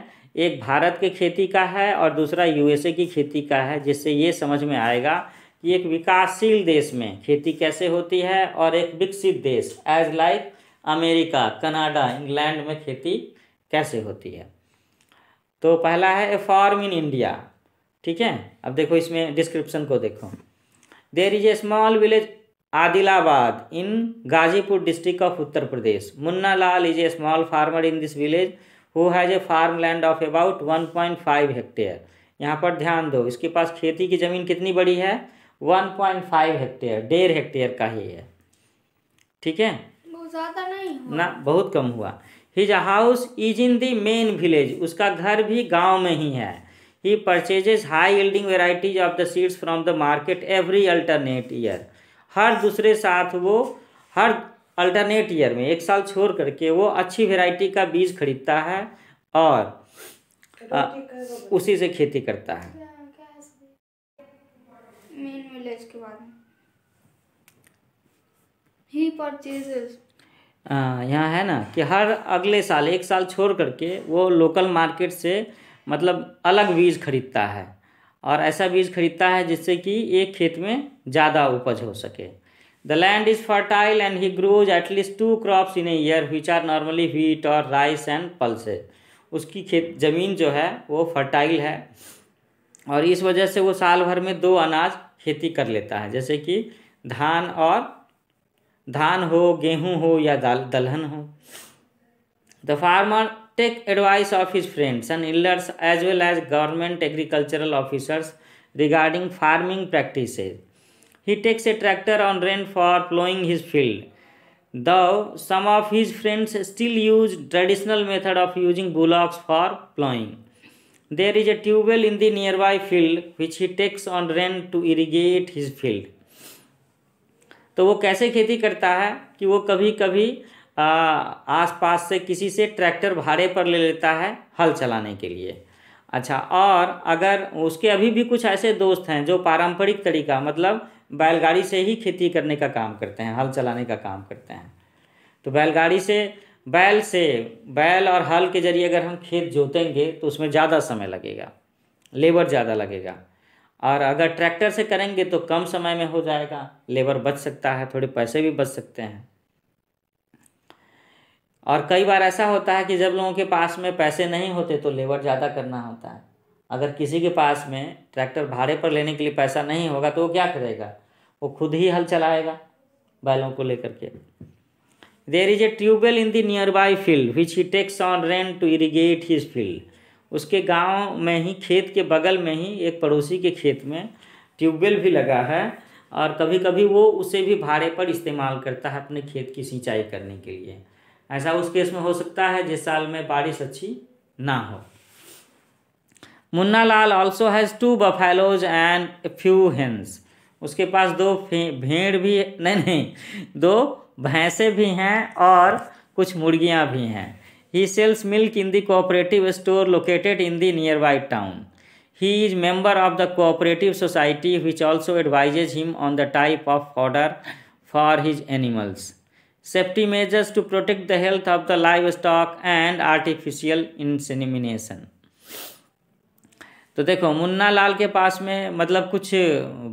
Speaker 1: एक भारत के खेती का है और दूसरा यूएसए की खेती का है जिससे ये समझ में आएगा कि एक विकासशील देश में खेती कैसे होती है और एक विकसित देश as like America Canada England में खेती कैसे होती है तो पहला है ए फार्म इन इंडिया ठीक है अब देखो इसमें डिस्क्रिप्शन को देखो there is a small village Adilaabad in Ghazipur district of Uttar Pradesh. Munna Lal is a small farmer in this village who has of about one point 1.5 hectare यहाँ पर ध्यान दो इसके पास खेती की ज़मीन कितनी बड़ी है 1.5 हेक्टेयर डेढ़ हेक्टेयर का ही है ठीक है
Speaker 2: ज़्यादा नहीं हुआ। ना
Speaker 1: बहुत कम हुआ his house is in the main village उसका घर भी गांव में ही है he purchases high yielding varieties of the seeds from the market every alternate year हर दूसरे साथ वो हर अल्टरनेट ईयर में एक साल छोड़ करके वो अच्छी वेराइटी का बीज खरीदता है और
Speaker 2: आ, उसी से
Speaker 1: खेती करता है यहाँ है ना कि हर अगले साल एक साल छोड़ करके वो लोकल मार्केट से मतलब अलग बीज खरीदता है और ऐसा बीज खरीदता है जिससे कि एक खेत में ज़्यादा उपज हो सके the land is fertile and he grows at least two crops in a year which are normally wheat और राइस एंड पल्सेज उसकी खेत ज़मीन जो है वो फर्टाइल है और इस वजह से वो साल भर में दो अनाज खेती कर लेता है जैसे कि धान और धान हो गेहूं हो या दाल दलहन हो the farmer take advice of his friends and elders as well as government agricultural officers regarding farming practice he takes a tractor on rent for ploughing his field the some of his friends still use traditional method of using bullocks for ploughing there is a tubewell in the nearby field which he takes on rent to irrigate his field तो वो कैसे खेती करता है कि वो कभी कभी आसपास से किसी से ट्रैक्टर भाड़े पर ले लेता है हल चलाने के लिए अच्छा और अगर उसके अभी भी कुछ ऐसे दोस्त हैं जो पारंपरिक तरीका मतलब बैलगाड़ी से ही खेती करने का काम करते हैं हल चलाने का काम करते हैं तो बैलगाड़ी से बैल से बैल और हल के जरिए अगर हम खेत जोतेंगे तो उसमें ज़्यादा समय लगेगा लेबर ज़्यादा लगेगा और अगर ट्रैक्टर से करेंगे तो कम समय में हो जाएगा लेबर बच सकता है थोड़े पैसे भी बच सकते हैं और कई बार ऐसा होता है कि जब लोगों के पास में पैसे नहीं होते तो लेबर ज़्यादा करना होता है अगर किसी के पास में ट्रैक्टर भाड़े पर लेने के लिए पैसा नहीं होगा तो वो क्या करेगा वो खुद ही हल चलाएगा बैलों को लेकर के there is a tubewell in the nearby field which he takes on rent to irrigate his field उसके गांव में ही खेत के बगल में ही एक पड़ोसी के खेत में ट्यूबवेल भी लगा है और कभी कभी वो उसे भी भाड़े पर इस्तेमाल करता है अपने खेत की सिंचाई करने के लिए ऐसा उस केस में हो सकता है जिस साल में बारिश अच्छी ना हो Munna Lal also has two buffaloes and few hens उसके पास दो भेड़ भी नहीं नहीं दो भैंसे भी हैं और कुछ मुर्गियां भी हैं he sells milk in the cooperative store located in the nearby town he is member of the cooperative society which also advises him on the type of order for his animals safety measures to protect the health of the livestock and artificial insemination तो देखो मुन्ना लाल के पास में मतलब कुछ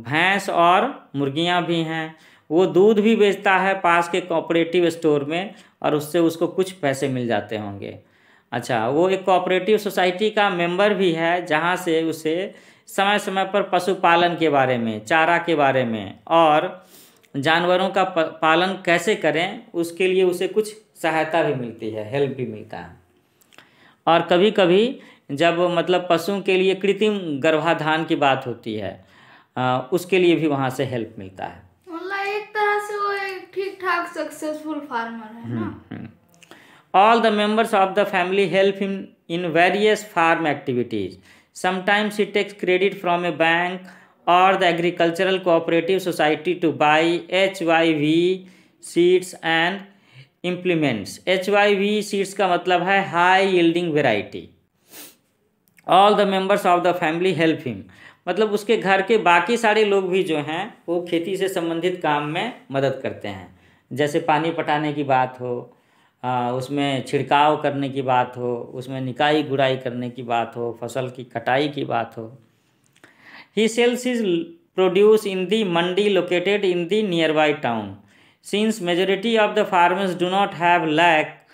Speaker 1: भैंस और मुर्गियां भी हैं वो दूध भी बेचता है पास के कोऑपरेटिव स्टोर में और उससे उसको कुछ पैसे मिल जाते होंगे अच्छा वो एक कोऑपरेटिव सोसाइटी का मेंबर भी है जहाँ से उसे समय समय पर पशुपालन के बारे में चारा के बारे में और जानवरों का पालन कैसे करें उसके लिए उसे कुछ सहायता भी मिलती है हेल्प भी मिलता है और कभी कभी जब मतलब पशुओं के लिए कृत्रिम गर्भाधान की बात होती है उसके लिए भी वहाँ से हेल्प मिलता है
Speaker 2: मतलब एक तरह से वो एक ठीक ठाक सक्सेसफुल फार्मर है
Speaker 1: ना all the members of the family help in in various farm activities sometimes he takes credit from a bank or the agricultural cooperative society to buy H Y V seeds and implements H Y V seeds का मतलब है high yielding variety all the members of the family help him मतलब उसके घर के बाकी सारे लोग भी जो हैं वो खेती से संबंधित काम में मदद करते हैं जैसे पानी पटाने की बात हो उसमें छिड़काव करने की बात हो उसमें निकाई गुड़ाई करने की बात हो फसल की कटाई की बात हो He sells his produce in the mandi located in the nearby town. Since majority of the farmers do not have lack,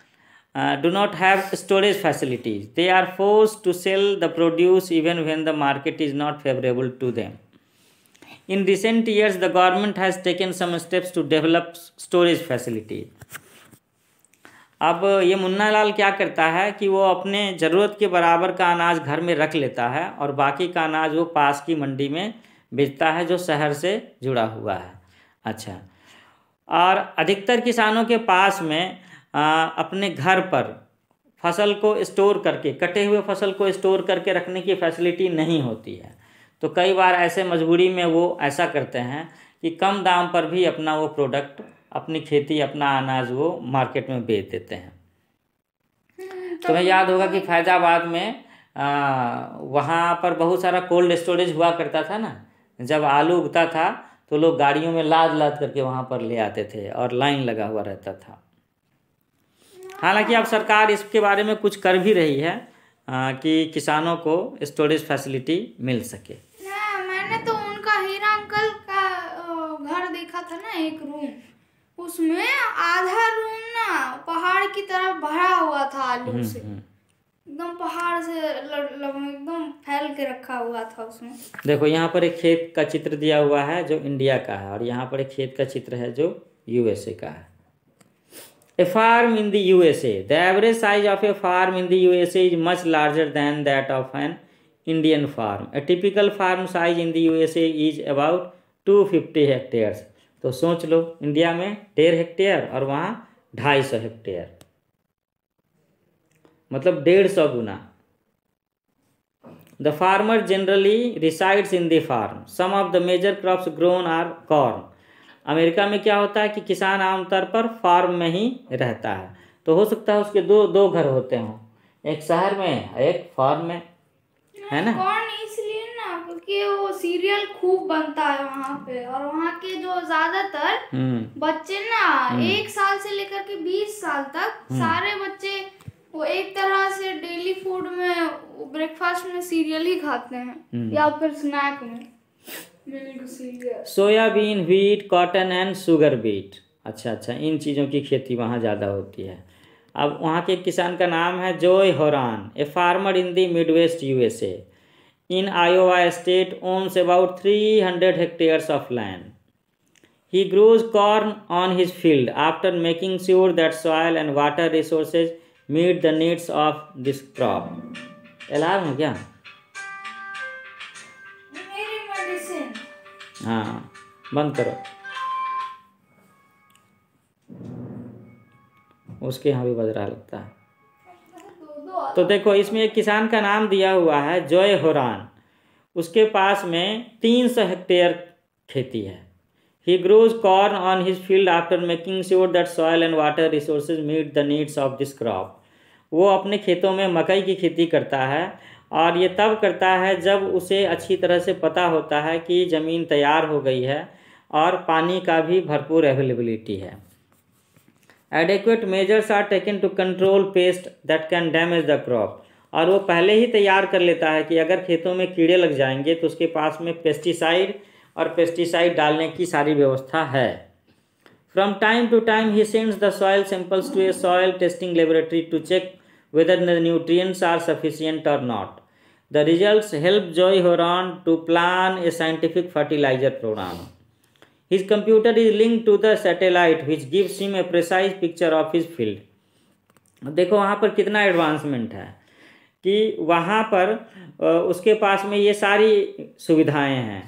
Speaker 1: uh, do not have storage facilities, they are forced to sell the produce even when the market is not favorable to them. In recent years, the government has taken some steps to develop storage facilities. अब ये मुन्ना लाल क्या करता है कि वो अपने ज़रूरत के बराबर का अनाज घर में रख लेता है और बाकी का अनाज वो पास की मंडी में बेचता है जो शहर से जुड़ा हुआ है अच्छा और अधिकतर किसानों के पास में आ, अपने घर पर फसल को स्टोर करके कटे हुए फसल को स्टोर करके रखने की फैसिलिटी नहीं होती है तो कई बार ऐसे मजबूरी में वो ऐसा करते हैं कि कम दाम पर भी अपना वो प्रोडक्ट अपनी खेती अपना अनाज वो मार्केट में बेच देते हैं हम्म, तो तुम्हें याद होगा कि तो फैजाबाद में वहाँ पर बहुत सारा कोल्ड स्टोरेज हुआ करता था ना जब आलू उगता था तो लोग गाड़ियों में लाद लाद करके वहाँ पर ले आते थे और लाइन लगा हुआ रहता था हालांकि अब सरकार इसके बारे में कुछ कर भी रही है आ, कि किसानों को स्टोरेज फैसिलिटी मिल सके
Speaker 2: मैंने तो उनका हीरा अंकल का घर देखा था ना एक रूम उसमें आधा रूम ना पहाड़ की तरफ भरा हुआ था आलू हम्म, से हम्म। एकदम पहाड़ से एकदम फैल के रखा हुआ था उसमें
Speaker 1: देखो यहाँ पर एक खेत का चित्र दिया हुआ है जो इंडिया का है और यहाँ पर एक खेत का चित्र है जो यूएसए का है a farm in the U S A the average size of a farm in the U S is much larger than that of an Indian farm a typical farm size in the U S is about two fifty hectares तो सोच लो India में डेढ़ hectare और वहाँ ढाई सौ hectare मतलब डेढ़ सौ गुना the farmer generally resides in the farm some of the major crops grown are corn America में क्या होता है कि किसान आमतौर पर फार्म में ही रहता है तो हो सकता है उसके दो दो घर होते हों एक शहर में एक फार्म में है ना
Speaker 2: क्योंकि वो सीरियल खूब बनता है वहाँ पे और वहाँ के जो ज्यादातर हम्म। बच्चे ना हम्म। एक साल से लेकर के बीस साल तक हम्म। सारे बच्चे वो एक तरह से डेली फूड में ब्रेकफास्ट में सीरियल ही खाते हैं या फिर स्नैक में
Speaker 1: soybean wheat cotton and sugar beet अच्छा अच्छा इन चीज़ों की खेती वहाँ ज़्यादा होती है अब वहाँ के किसान का नाम है Joy Horan a farmer in the Midwest USA in Iowa state owns about 300 hectares of land. He grows corn on his field after making sure that soil and water resources meet the needs of this crop. Alarm क्या हाँ बंद करो उसके यहाँ भी बज रहा लगता है तो देखो इसमें एक किसान का नाम दिया हुआ है जय होरान उसके पास में तीन सौ हेक्टेयर खेती है he grows corn on his field after making sure that soil and water resources meet the needs of this crop वो अपने खेतों में मकई की खेती करता है और ये तब करता है जब उसे अच्छी तरह से पता होता है कि ज़मीन तैयार हो गई है और पानी का भी भरपूर अवेलेबिलिटी है adequate measures are taken to control pest that can damage the crop और वो पहले ही तैयार कर लेता है कि अगर खेतों में कीड़े लग जाएंगे तो उसके पास में पेस्टिसाइड और पेस्टिसाइड डालने की सारी व्यवस्था है from time to time he sends the soil samples to a soil testing laboratory to check whether the nutrients are sufficient or not the result help Joy Horan to plan a scientific fertiliser programme His computer is linked to the satellite which gives him a precise picture of his field. देखो वहाँ पर कितना advancement है कि वहाँ पर उसके पास में ये सारी सुविधाएं हैं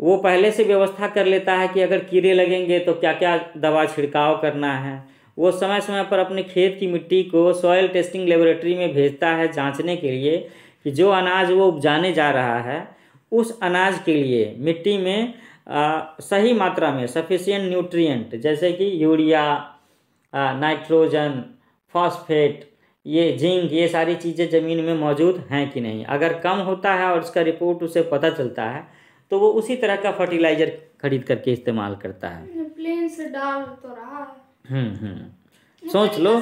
Speaker 1: वो पहले से व्यवस्था कर लेता है कि अगर कीड़े लगेंगे तो क्या क्या दवा छिड़काव करना है वो समय समय पर अपने खेत की मिट्टी को सॉयल टेस्टिंग लेबोरेटरी में भेजता है जांचने के लिए कि जो अनाज वो उपजाने जा रहा है उस अनाज के लिए मिट्टी में सही मात्रा में सफिशियंट न्यूट्रिएंट जैसे कि यूरिया नाइट्रोजन फॉस्फेट ये जिंक ये सारी चीज़ें ज़मीन में मौजूद हैं कि नहीं अगर कम होता है और उसका रिपोर्ट उसे पता चलता है तो वो उसी तरह का फर्टिलाइजर खरीद करके इस्तेमाल करता है
Speaker 2: प्लेन से डाल तो रहा
Speaker 1: हम्म, हम्म। मतलब सोच लो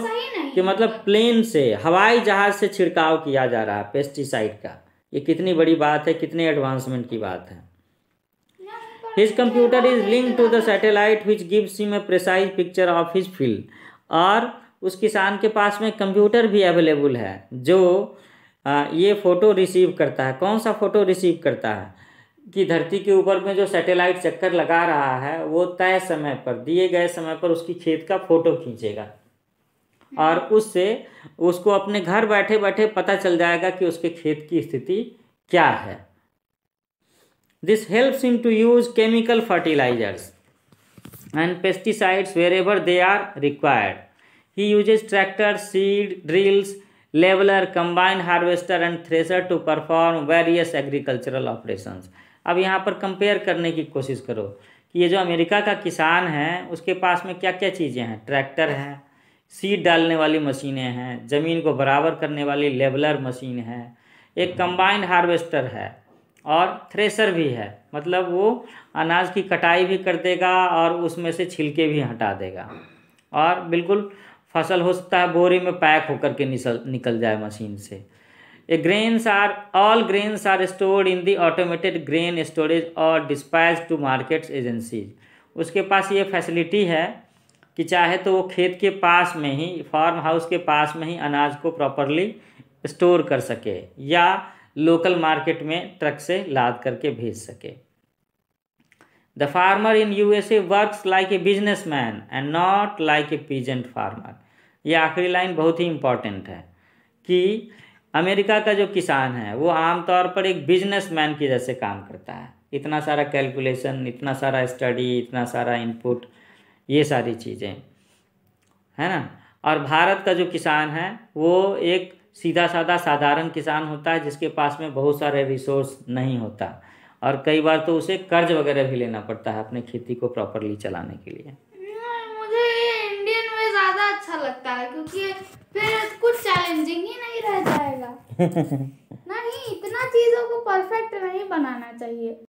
Speaker 1: कि मतलब प्लेन से हवाई जहाज से छिड़काव किया जा रहा है पेस्टिसाइड का ये कितनी बड़ी बात है कितने एडवांसमेंट की बात है his computer is link to the satellite which gives him a precise picture of his field और उस किसान के पास में कंप्यूटर भी अवेलेबल है जो ये फ़ोटो रिसीव करता है कौन सा फ़ोटो रिसीव करता है कि धरती के ऊपर में जो सैटेलाइट चक्कर लगा रहा है वो तय समय पर दिए गए समय पर उसकी खेत का फ़ोटो खींचेगा और उससे उसको अपने घर बैठे बैठे पता चल जाएगा कि उसके खेत की स्थिति क्या है this helps him to use chemical fertilizers and pesticides wherever they are required he uses tractor seed drills leveler combine harvester and thresher to perform various agricultural operation अब यहाँ पर कंपेयर करने की कोशिश करो कि ये जो अमेरिका का किसान है उसके पास में क्या क्या चीज़ें हैं ट्रैक्टर है सीड डालने वाली मशीनें हैं ज़मीन को बराबर करने वाली लेवलर मशीन है एक कंबाइंड हार्वेस्टर है और थ्रेसर भी है मतलब वो अनाज की कटाई भी कर देगा और उसमें से छिलके भी हटा देगा और बिल्कुल फसल हो सकता है बोरे में पैक होकर के निकल निकल जाए मशीन से a grains are all grains are stored in the automated grain storage और डिस्पैच टू मार्केट्स एजेंसीज उसके पास ये फैसिलिटी है कि चाहे तो वो खेत के पास में ही फार्म हाउस के पास में ही अनाज को प्रॉपरली स्टोर कर सके या लोकल मार्केट में ट्रक से लाद करके भेज सके the farmer in U S A work like a businessman and not like a peasant farmer ये आखिरी लाइन बहुत ही इम्पॉर्टेंट है कि अमेरिका का जो किसान है वो आमतौर पर एक बिजनेस मैन की जैसे काम करता है इतना सारा कैलकुलेशन इतना सारा स्टडी इतना सारा इनपुट ये सारी चीज़ें है ना और भारत का जो किसान है वो एक सीधा साधा साधारण किसान होता है जिसके पास में बहुत सारे रिसोर्स नहीं होता और कई बार तो उसे कर्ज वगैरह भी लेना पड़ता है अपने खेती को प्रॉपरली चलाने के लिए
Speaker 2: मुझे ये इंडियन में ज़्यादा अच्छा लगता है क्योंकि फिर कुछ चैलेंजिंग ही नहीं रह जाएगा <laughs> नहीं इतना चीज़ों को परफेक्ट नहीं बनाना चाहिए